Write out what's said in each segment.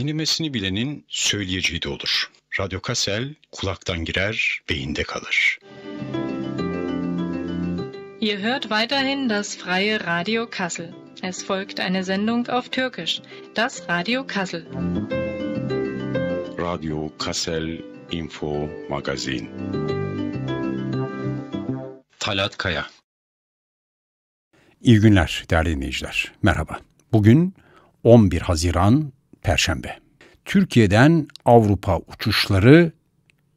Dinlemesini bilenin söyleyeceği de olur. Radyo Kasel kulaktan girer, beyinde kalır. Ihr hört weiterhin das freie Radio Kassel. Es folgt eine Sendung auf Türkisch, das Radio Kassel. Radio Kassel Info Magazin. Talat Kaya İyi günler değerli dinleyiciler. Merhaba. Bugün 11 Haziran Perşembe. Türkiye'den Avrupa uçuşları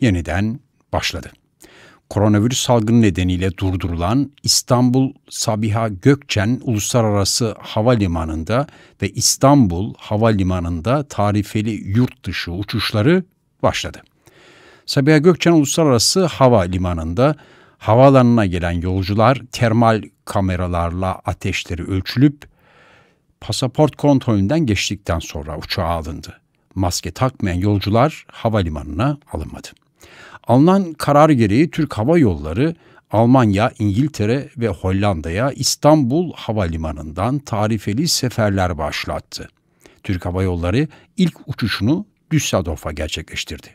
yeniden başladı. Koronavirüs salgını nedeniyle durdurulan İstanbul Sabiha Gökçen Uluslararası Havalimanı'nda ve İstanbul Havalimanı'nda tarifeli yurt dışı uçuşları başladı. Sabiha Gökçen Uluslararası Havalimanı'nda havaalanına gelen yolcular termal kameralarla ateşleri ölçülüp pasaport kontrolünden geçtikten sonra uçağa alındı. Maske takmayan yolcular havalimanına alınmadı. Alınan karar gereği Türk Hava Yolları Almanya, İngiltere ve Hollanda'ya İstanbul Havalimanı'ndan tarifeli seferler başlattı. Türk Hava Yolları ilk uçuşunu Düsseldorf'a gerçekleştirdi.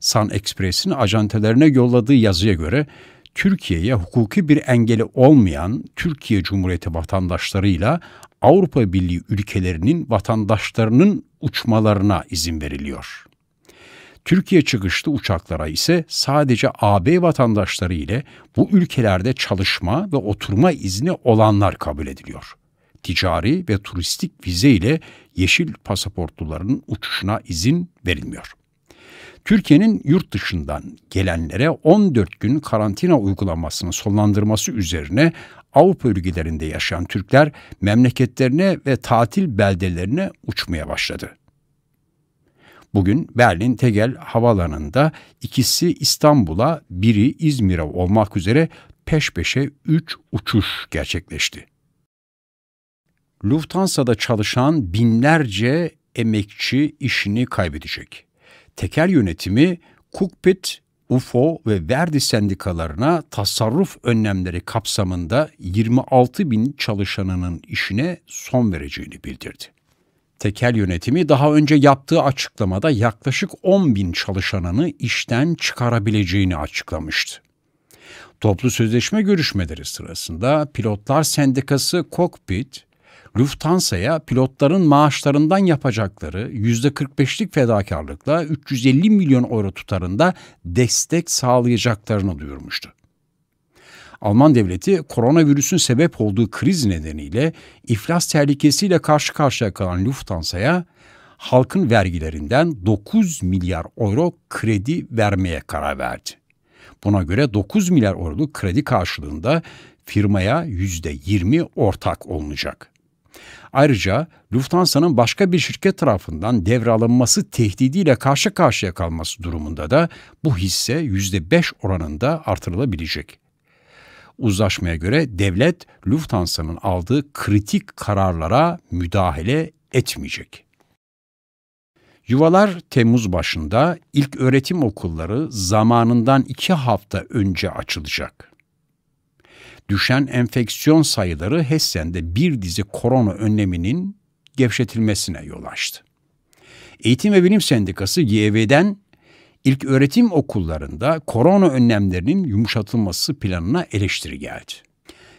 Sun Express'in ajantelerine yolladığı yazıya göre Türkiye'ye hukuki bir engeli olmayan Türkiye Cumhuriyeti vatandaşlarıyla Avrupa Birliği ülkelerinin vatandaşlarının uçmalarına izin veriliyor. Türkiye çıkışlı uçaklara ise sadece AB vatandaşları ile bu ülkelerde çalışma ve oturma izni olanlar kabul ediliyor. Ticari ve turistik vize ile yeşil pasaportluların uçuşuna izin verilmiyor. Türkiye'nin yurt dışından gelenlere 14 gün karantina uygulamasını sonlandırması üzerine Avrupa ülkelerinde yaşayan Türkler memleketlerine ve tatil beldelerine uçmaya başladı. Bugün Berlin Tegel Havalanı'nda ikisi İstanbul'a, biri İzmir'e olmak üzere peş peşe 3 uçuş gerçekleşti. Lufthansa'da çalışan binlerce emekçi işini kaybedecek. Teker yönetimi kokpit UFO ve Verdi sendikalarına tasarruf önlemleri kapsamında 26 bin çalışanının işine son vereceğini bildirdi. Tekel yönetimi daha önce yaptığı açıklamada yaklaşık 10 bin çalışanını işten çıkarabileceğini açıklamıştı. Toplu sözleşme görüşmeleri sırasında Pilotlar Sendikası Cockpit Lufthansa'ya pilotların maaşlarından yapacakları %45'lik fedakarlıkla 350 milyon euro tutarında destek sağlayacaklarını duyurmuştu. Alman devleti koronavirüsün sebep olduğu kriz nedeniyle iflas tehlikesiyle karşı karşıya kalan Lufthansa'ya halkın vergilerinden 9 milyar euro kredi vermeye karar verdi. Buna göre 9 milyar euroluk kredi karşılığında firmaya %20 ortak olunacak. Ayrıca Lufthansa'nın başka bir şirket tarafından devralınması tehdidiyle karşı karşıya kalması durumunda da bu hisse %5 oranında artırılabilecek. Uzlaşmaya göre devlet Lufthansa'nın aldığı kritik kararlara müdahale etmeyecek. Yuvalar Temmuz başında ilk öğretim okulları zamanından iki hafta önce açılacak düşen enfeksiyon sayıları Hessen'de bir dizi korona önleminin gevşetilmesine yol açtı. Eğitim ve Bilim Sendikası YV'den ilk öğretim okullarında korona önlemlerinin yumuşatılması planına eleştiri geldi.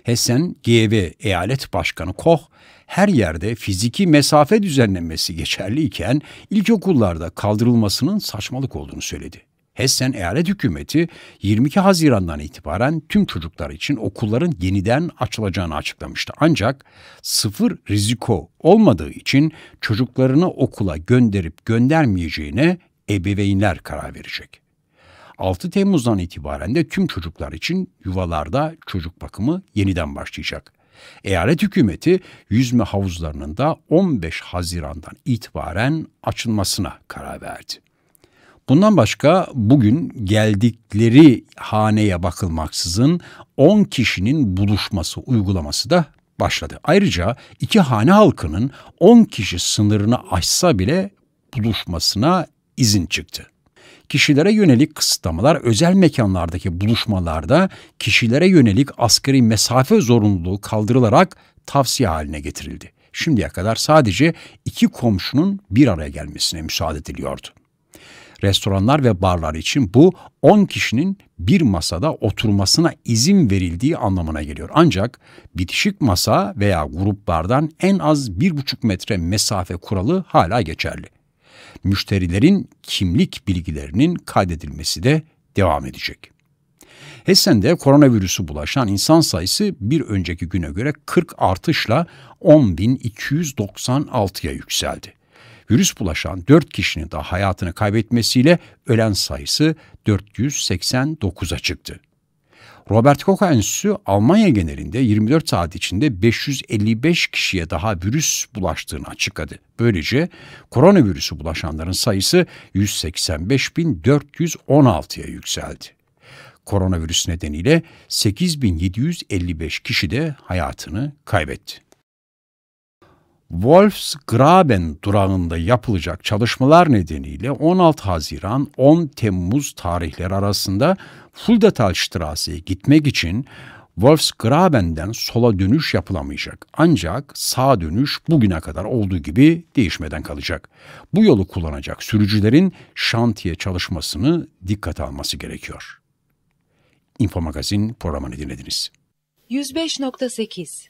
Hessen GV Eyalet Başkanı Koch her yerde fiziki mesafe düzenlenmesi geçerliyken ilkokullarda kaldırılmasının saçmalık olduğunu söyledi. Hessen eyalet hükümeti 22 Haziran'dan itibaren tüm çocuklar için okulların yeniden açılacağını açıklamıştı. Ancak sıfır riziko olmadığı için çocuklarını okula gönderip göndermeyeceğine ebeveynler karar verecek. 6 Temmuz'dan itibaren de tüm çocuklar için yuvalarda çocuk bakımı yeniden başlayacak. Eyalet hükümeti yüzme havuzlarının da 15 Haziran'dan itibaren açılmasına karar verdi. Bundan başka bugün geldikleri haneye bakılmaksızın 10 kişinin buluşması uygulaması da başladı. Ayrıca iki hane halkının 10 kişi sınırını aşsa bile buluşmasına izin çıktı. Kişilere yönelik kısıtlamalar özel mekanlardaki buluşmalarda kişilere yönelik asgari mesafe zorunluluğu kaldırılarak tavsiye haline getirildi. Şimdiye kadar sadece iki komşunun bir araya gelmesine müsaade ediliyordu restoranlar ve barlar için bu 10 kişinin bir masada oturmasına izin verildiği anlamına geliyor. Ancak bitişik masa veya gruplardan en az 1,5 metre mesafe kuralı hala geçerli. Müşterilerin kimlik bilgilerinin kaydedilmesi de devam edecek. Hessen'de koronavirüsü bulaşan insan sayısı bir önceki güne göre 40 artışla 10.296'ya yükseldi virüs bulaşan 4 kişinin daha hayatını kaybetmesiyle ölen sayısı 489'a çıktı. Robert Koch Enstitüsü Almanya genelinde 24 saat içinde 555 kişiye daha virüs bulaştığını açıkladı. Böylece koronavirüsü bulaşanların sayısı 185.416'ya yükseldi. Koronavirüs nedeniyle 8.755 kişi de hayatını kaybetti. Wolfsgraben durağında yapılacak çalışmalar nedeniyle 16 Haziran 10 Temmuz tarihleri arasında Fuldatalstraße'ye gitmek için Wolfsgraben'den sola dönüş yapılamayacak. Ancak sağ dönüş bugüne kadar olduğu gibi değişmeden kalacak. Bu yolu kullanacak sürücülerin şantiye çalışmasını dikkate alması gerekiyor. Info İnfomagazin programını dinlediniz. 105.8